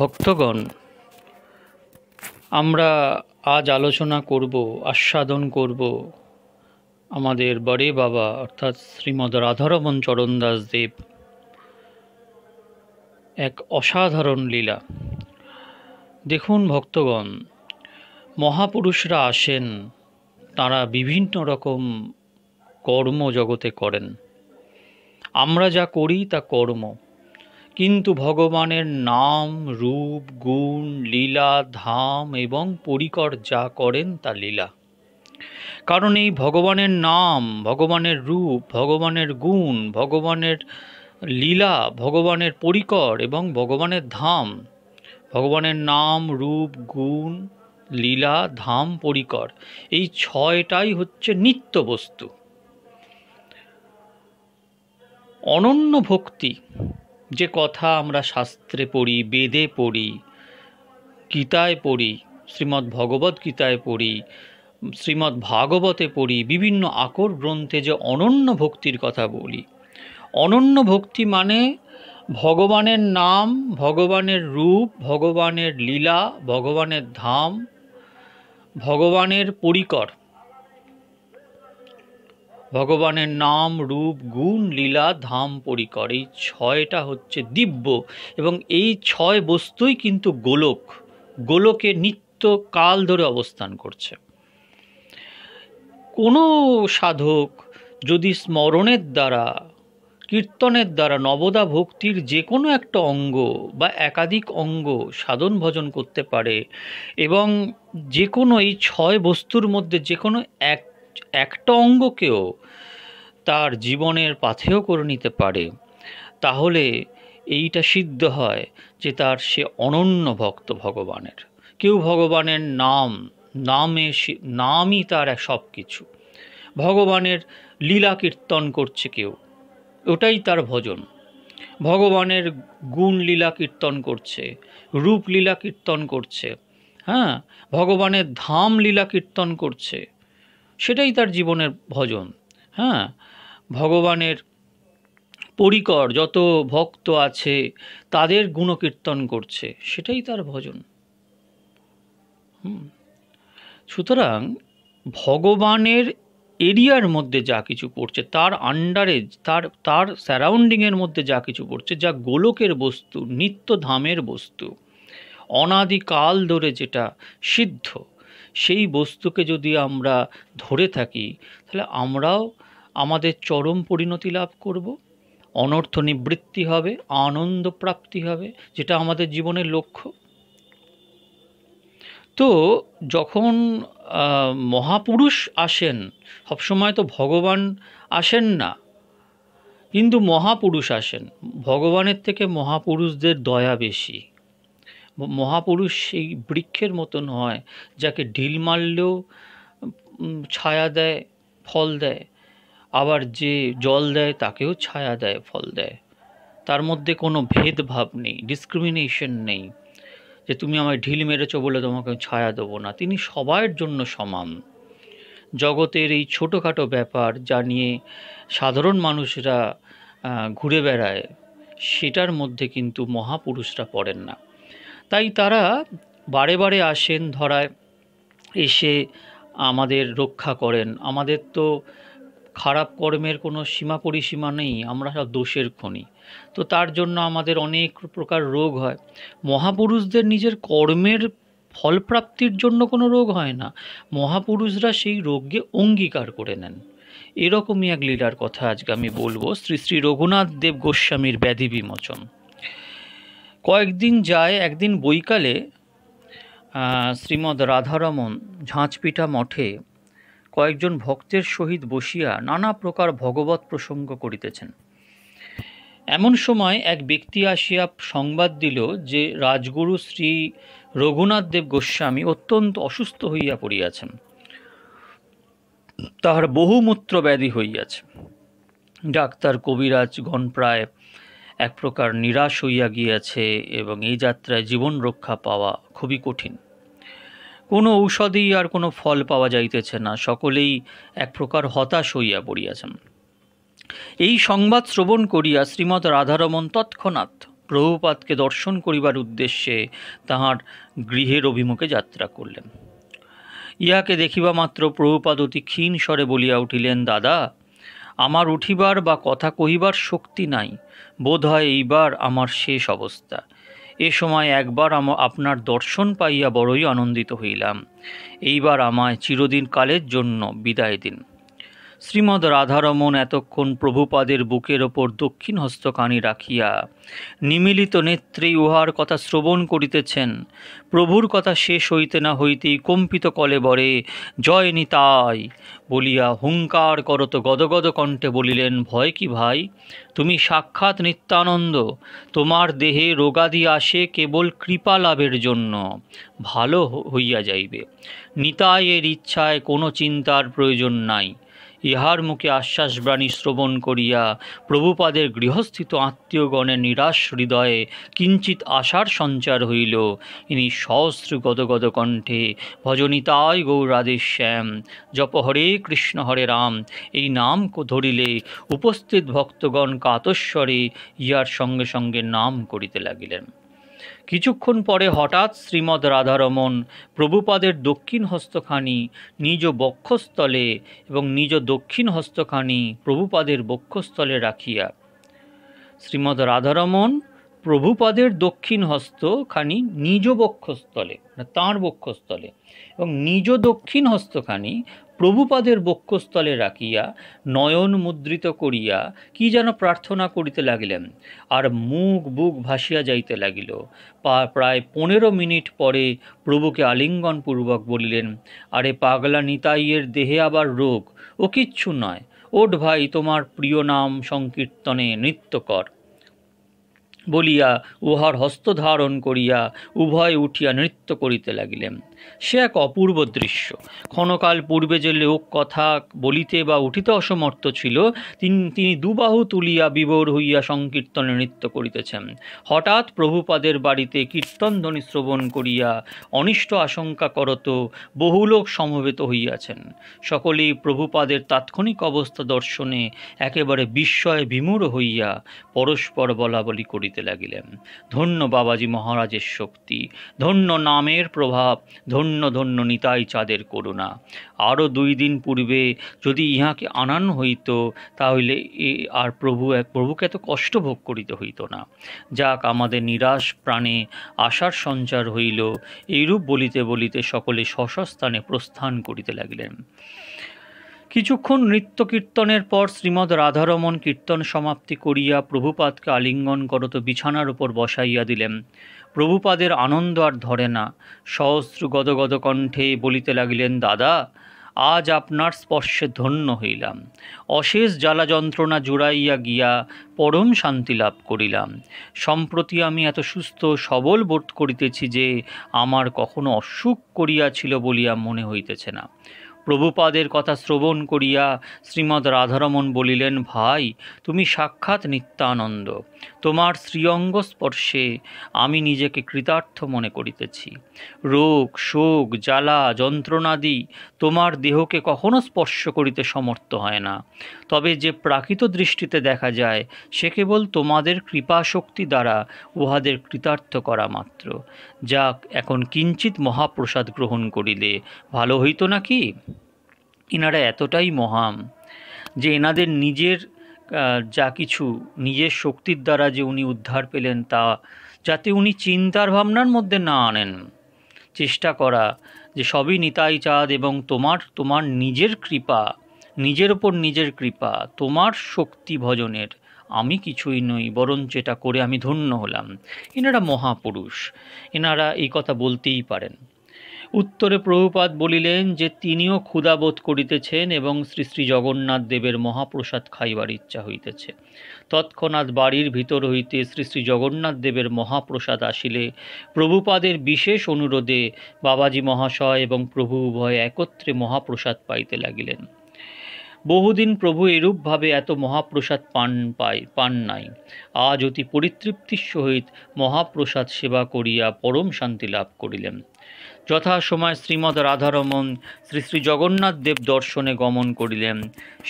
ভক্তগণ আমরা আজ আলোচনা করব আস্বাদন করব আমাদের বড়ে বাবা অর্থাৎ শ্রীমদ রাধারমন চরণ দাস দেব এক অসাধারণ লীলা দেখুন ভক্তগণ মহাপুরুষরা আসেন তারা বিভিন্ন রকম কর্ম জগতে করেন আমরা যা করি তা কর্ম কিন্তু ভগবানের নাম রূপ গুণ লীলা ধাম এবং পরিকর যা করেন তা লীলা কারণ এই ভগবানের নাম ভগবানের রূপ ভগবানের গুণ ভগবানের লীলা ভগবানের পরিকর এবং ভগবানের ধাম ভগবানের নাম রূপ গুণ লীলা ধাম পরিকর এই ছয়টাই হচ্ছে নিত্য বস্তু অনন্য ভক্তি যে কথা আমরা শাস্ত্রে পড়ি বেদে পড়ি গীতায় পড়ি শ্রীমদ্ ভগবত গীতায় পড়ি শ্রীমদ্ ভাগবতে পড়ি বিভিন্ন আকর গ্রন্থে যে অনন্য ভক্তির কথা বলি অনন্য ভক্তি মানে ভগবানের নাম ভগবানের রূপ ভগবানের লীলা ভগবানের ধাম ভগবানের পরিকর ভগবানের নাম রূপ গুণ লীলা ধাম পরিকর এই ছয়টা হচ্ছে দিব্য এবং এই ছয় বস্তুই কিন্তু গোলক গোলকে নিত্য কাল ধরে অবস্থান করছে কোনো সাধক যদি স্মরণের দ্বারা কীর্তনের দ্বারা নবদা ভক্তির যে কোনো একটা অঙ্গ বা একাধিক অঙ্গ সাধন ভজন করতে পারে এবং যে কোনো এই ছয় বস্তুর মধ্যে যে কোনো এক একটা অঙ্গকেও তার জীবনের পাথেয় করে নিতে পারে তাহলে এইটা সিদ্ধ হয় যে তার সে অনন্য ভক্ত ভগবানের কেউ ভগবানের নাম নামে নামই তার এক সব কিছু ভগবানের লীলা কীর্তন করছে কেউ ওটাই তার ভজন ভগবানের গুণ লীলা কীর্তন করছে রূপ লীলা কীর্তন করছে হ্যাঁ ভগবানের ধাম লীলা কীর্তন করছে সেটাই তার জীবনের ভজন হ্যাঁ ভগবানের পরিকর যত ভক্ত আছে তাদের গুণকীর্তন করছে সেটাই তার ভজন সুতরাং ভগবানের এরিয়ার মধ্যে যা কিছু পড়ছে তার আন্ডারে তার তার স্যারাউন্ডিংয়ের মধ্যে যা কিছু পড়ছে যা গোলকের বস্তু নিত্য ধামের বস্তু অনাদিকাল ধরে যেটা সিদ্ধ সেই বস্তুকে যদি আমরা ধরে থাকি তাহলে আমরাও আমাদের চরম পরিণতি লাভ করব অনর্থ নিবৃত্তি হবে আনন্দ প্রাপ্তি হবে যেটা আমাদের জীবনের লক্ষ্য তো যখন মহাপুরুষ আসেন সবসময় তো ভগবান আসেন না কিন্তু মহাপুরুষ আসেন ভগবানের থেকে মহাপুরুষদের দয়া বেশি মহাপুরুষ সেই বৃক্ষের মতন হয় যাকে ঢিল মারলেও ছায়া দেয় ফল দেয় আবার যে জল দেয় তাকেও ছায়া দেয় ফল দেয় তার মধ্যে কোনো ভেদভাব নেই ডিসক্রিমিনেশন নেই যে তুমি আমায় ঢিল মেরেছো বলে তোমাকে ছায়া দেবো না তিনি সবার জন্য সমান জগতের এই ছোটোখাটো ব্যাপার যা নিয়ে সাধারণ মানুষরা ঘুরে বেড়ায় সেটার মধ্যে কিন্তু মহাপুরুষরা পড়েন না তাই তারা বারে বারে আসেন ধরায় এসে আমাদের রক্ষা করেন আমাদের তো খারাপ কর্মের কোনো সীমা পরিসীমা নেই আমরা সব দোষের খনি তো তার জন্য আমাদের অনেক প্রকার রোগ হয় মহাপুরুষদের নিজের কর্মের ফলপ্রাপ্তির জন্য কোনো রোগ হয় না মহাপুরুষরা সেই রোগকে অঙ্গীকার করে নেন এরকমই এক লীলার কথা আজকে আমি বলবো শ্রী শ্রী রঘুনাথ দেব গোস্বামীর ব্যাধি বিমোচন কয়েকদিন যায় একদিন বৈকালে শ্রীমদ রাধারমন ঝাঁচপিঠা মঠে কয়েকজন ভক্তের সহিত বসিয়া নানা প্রকার ভগবত প্রসঙ্গ করিতেছেন এমন সময় এক ব্যক্তি আসিয়া সংবাদ দিল যে রাজগুরু শ্রী রঘুনাথ দেব গোস্বামী অত্যন্ত অসুস্থ হইয়া পড়িয়াছেন তাহার বহুমূত্র ব্যাধি হইয়াছে ডাক্তার কবিরাজ গণপ্রায় এক প্রকার নিরাশ হইয়া গিয়াছে এবং এই যাত্রায় জীবন রক্ষা পাওয়া খুবই কঠিন কোনো ঔষধেই আর কোনো ফল পাওয়া যাইতেছে না সকলেই এক প্রকার হতাশ হইয়া পড়িয়াছেন এই সংবাদ শ্রবণ করিয়া শ্রীমৎ রাধারমন তৎক্ষণাৎ প্রভুপাতকে দর্শন করিবার উদ্দেশ্যে তাহার গৃহের অভিমুখে যাত্রা করলেন ইহাকে দেখিবা মাত্র প্রভুপাদ অতি ক্ষীণ স্বরে বলিয়া উঠিলেন দাদা আমার উঠিবার বা কথা কহিবার শক্তি নাই বোধ হয় এইবার আমার শেষ অবস্থা এ সময় একবার আপনার দর্শন পাইয়া বড়ই আনন্দিত হইলাম এইবার আমায় চিরদিন কালের জন্য বিদায় দিন শ্রীমদ রাধারমণ এতক্ষণ প্রভুপাদের বুকের ওপর দক্ষিণ হস্তকানি রাখিয়া নিমিলিত নেত্রেই উহার কথা শ্রবণ করিতেছেন প্রভুর কথা শেষ হইতে না হইতেই কম্পিত কলে বরে জয় নিতাই বলিয়া হুঙ্কার করত গদগদ কণ্ঠে বলিলেন ভয় কি ভাই তুমি সাক্ষাৎ নিত্যানন্দ তোমার দেহে রোগাদি আসে কেবল কৃপা লাভের জন্য ভালো হইয়া যাইবে নিতাইয়ের ইচ্ছায় কোনো চিন্তার প্রয়োজন নাই ইহার মুখে আশ্বাস বাণী শ্রবণ করিয়া প্রভুপাদের গৃহস্থিত আত্মীয়গণের নিরাশ হৃদয়ে কিঞ্চিত আশার সঞ্চার হইল ইনি সহস্র গদগদ কণ্ঠে ভজনিতায় গৌরাদে শ্যাম জপ হরে কৃষ্ণ হরে রাম এই নাম ধরিলে উপস্থিত ভক্তগণ কাতস্বরে ইহার সঙ্গে সঙ্গে নাম করিতে লাগিলেন কিছুক্ষণ পরে হঠাৎ শ্রীমদ রাধারমণ প্রভুপাদের দক্ষিণ হস্তখানি নিজ বক্ষস্থলে এবং নিজ দক্ষিণ হস্তখানি প্রভুপাদের বক্ষস্থলে রাখিয়া শ্রীমদ রাধারমণ প্রভুপাদের দক্ষিণ হস্তখানি নিজ বক্ষস্থলে মানে তাঁর বক্ষস্থলে এবং নিজ দক্ষিণ হস্তখানি প্রভুপাদের বক্ষস্থলে রাখিয়া নয়ন মুদ্রিত করিয়া কি যেন প্রার্থনা করিতে লাগিলেন আর মুখ বুক ভাসিয়া যাইতে লাগিল প্রায় পনেরো মিনিট পরে প্রভুকে আলিঙ্গন পূর্বক বলিলেন আরে পাগলা নিতাইয়ের দেহে আবার রোগ ও কিচ্ছু নয় ওট ভাই তোমার প্রিয় নাম সংকীর্তনে নৃত্য কর বলিয়া উহার হস্ত ধারণ করিয়া উভয় উঠিয়া নৃত্য করিতে লাগিলেন সে এক অপূর্ব দৃশ্য ক্ষণকাল পূর্বে যে লোক কথা বলিতে বা উঠিতে অসমর্থ ছিল তিনি দুবাহু তুলিয়া বিবর হইয়া সংকীর্তন নৃত্য করিতেছেন হঠাৎ প্রভুপাদের বাড়িতে কীর্তন ধ্বনি শ্রবণ করিয়া অনিষ্ট আশঙ্কা করত বহু লোক সমবেত হইয়াছেন সকলেই প্রভুপাদের তাৎক্ষণিক অবস্থা দর্শনে একেবারে বিস্ময়ে বিমূঢ় হইয়া পরস্পর বলাবলি করিতে লাগিলেন ধন্য বাবাজি মহারাজের শক্তি ধন্য নামের প্রভাব ধন্য ধন্য নিতাই চাঁদের করুণা আরও দুই দিন পূর্বে যদি ইহাকে আনান হইত তাহলে এ আর প্রভু এক প্রভুকে এত কষ্ট ভোগ করিতে হইত না যাক আমাদের নিরাশ প্রাণে আশার সঞ্চার হইল এইরূপ বলিতে বলিতে সকলে স্বস্থানে প্রস্থান করিতে লাগিলেন কিছুক্ষণ নৃত্য কীর্তনের পর শ্রীমদ রাধারমণ কীর্তন সমাপ্তি করিয়া প্রভুপাদকে আলিঙ্গন করত বিছানার উপর বসাইয়া দিলেন প্রভুপাদের আনন্দ আর ধরে না সহস্র গদগদ কণ্ঠে বলিতে লাগিলেন দাদা আজ আপনার স্পর্শে ধন্য হইলাম অশেষ জ্বালা যন্ত্রণা জুড়াইয়া গিয়া পরম শান্তি লাভ করিলাম সম্প্রতি আমি এত সুস্থ সবল বোধ করিতেছি যে আমার কখনো অসুখ করিয়াছিল বলিয়া মনে হইতেছে না প্রভুপাদের কথা শ্রবণ করিয়া শ্রীমৎ রাধারমণ বলিলেন ভাই তুমি সাক্ষাৎ নিত্যানন্দ তোমার শ্রীঅঙ্গ স্পর্শে আমি নিজেকে কৃতার্থ মনে করিতেছি রোগ শোক জ্বালা যন্ত্রণাদি তোমার দেহকে কখনো স্পর্শ করিতে সমর্থ হয় না তবে যে প্রাকৃত দৃষ্টিতে দেখা যায় সে কেবল তোমাদের কৃপা শক্তি দ্বারা উহাদের কৃতার্থ করা মাত্র যাক এখন কিঞ্চিত মহাপ্রসাদ গ্রহণ করিলে ভালো হইত নাকি এনারা এতটাই মহান যে এনাদের নিজের যা কিছু নিজের শক্তির দ্বারা যে উনি উদ্ধার পেলেন তা যাতে উনি চিন্তার ভাবনার মধ্যে না আনেন চেষ্টা করা যে সবই নিতাই চাঁদ এবং তোমার তোমার নিজের কৃপা নিজের ওপর নিজের কৃপা তোমার শক্তি ভজনের আমি কিছুই নই বরঞ্চ এটা করে আমি ধন্য হলাম এনারা মহাপুরুষ এনারা এই কথা বলতেই পারেন উত্তরে প্রভুপাত বলিলেন যে তিনিও ক্ষুধাবোধ করিতেছেন এবং শ্রী শ্রী জগন্নাথ দেবের মহাপ্রসাদ খাইবার ইচ্ছা হইতেছে তৎক্ষণাৎ বাড়ির ভিতর হইতে শ্রী শ্রী জগন্নাথ দেবের মহাপ্রসাদ আসিলে প্রভুপাদের বিশেষ অনুরোধে বাবাজি মহাশয় এবং প্রভু উভয় একত্রে মহাপ্রসাদ পাইতে লাগিলেন বহুদিন প্রভু এরূপভাবে এত মহাপ্রসাদ পান পাই পান নাই আজ অতি পরিতৃপ্তির সহিত মহাপ্রসাদ সেবা করিয়া পরম শান্তি লাভ করিলেন যথাসময় শ্রীমদ রাধারমন শ্রী শ্রী জগন্নাথ দেব দর্শনে গমন করিলেন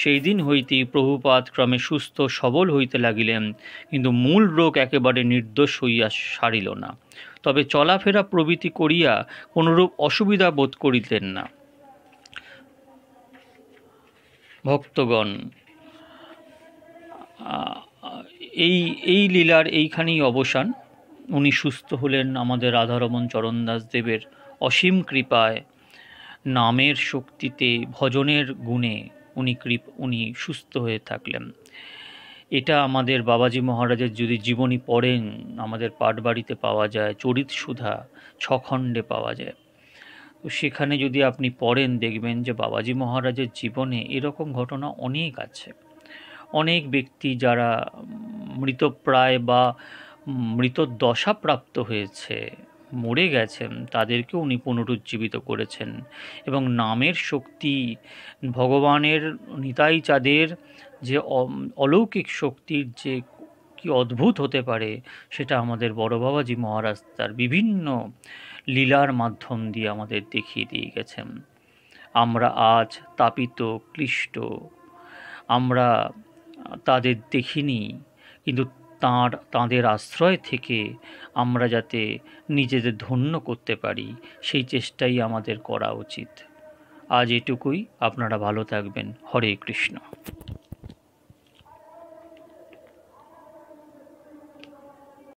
সেই দিন হইতেই প্রভুপাত ক্রমে সুস্থ সবল হইতে লাগিলেন কিন্তু মূল রোগ একেবারে নির্দোষ হইয়া সারিল না তবে চলাফেরা প্রভৃতি করিয়া কোনরূপ অসুবিধা বোধ করিতেন না ভক্তগণ এই এই লীলার এইখানেই অবসান উনি সুস্থ হলেন আমাদের রাধারমন চরণদাস দেবের অসীম কৃপায় নামের শক্তিতে ভজনের গুণে উনি কৃপ উনি সুস্থ হয়ে থাকলেন এটা আমাদের বাবাজি মহারাজের যদি জীবনী পড়েন আমাদের পাটবাড়িতে পাওয়া যায় চরিত সুধা ছখণ্ডে পাওয়া যায় তো সেখানে যদি আপনি পড়েন দেখবেন যে বাবাজি মহারাজের জীবনে এরকম ঘটনা অনেক আছে অনেক ব্যক্তি যারা মৃতপ্রায় বা মৃতদশাপ্রাপ্ত হয়েছে মরে গেছেন তাদেরকে উনি পুনরুজ্জীবিত করেছেন এবং নামের শক্তি ভগবানের নিতাই চাঁদের যে অলৌকিক শক্তির যে কি অদ্ভুত হতে পারে সেটা আমাদের বড় বাবাজি মহারাজ তার বিভিন্ন লীলার মাধ্যম দিয়ে আমাদের দেখিয়ে দিয়ে গেছেন আমরা আজ তাপিত ক্লিষ্ট আমরা তাদের দেখিনি কিন্তু তাঁর তাঁদের আশ্রয় থেকে আমরা যাতে নিজেদের ধন্য করতে পারি সেই চেষ্টাই আমাদের করা উচিত আজ এটুকুই আপনারা ভালো থাকবেন হরে কৃষ্ণ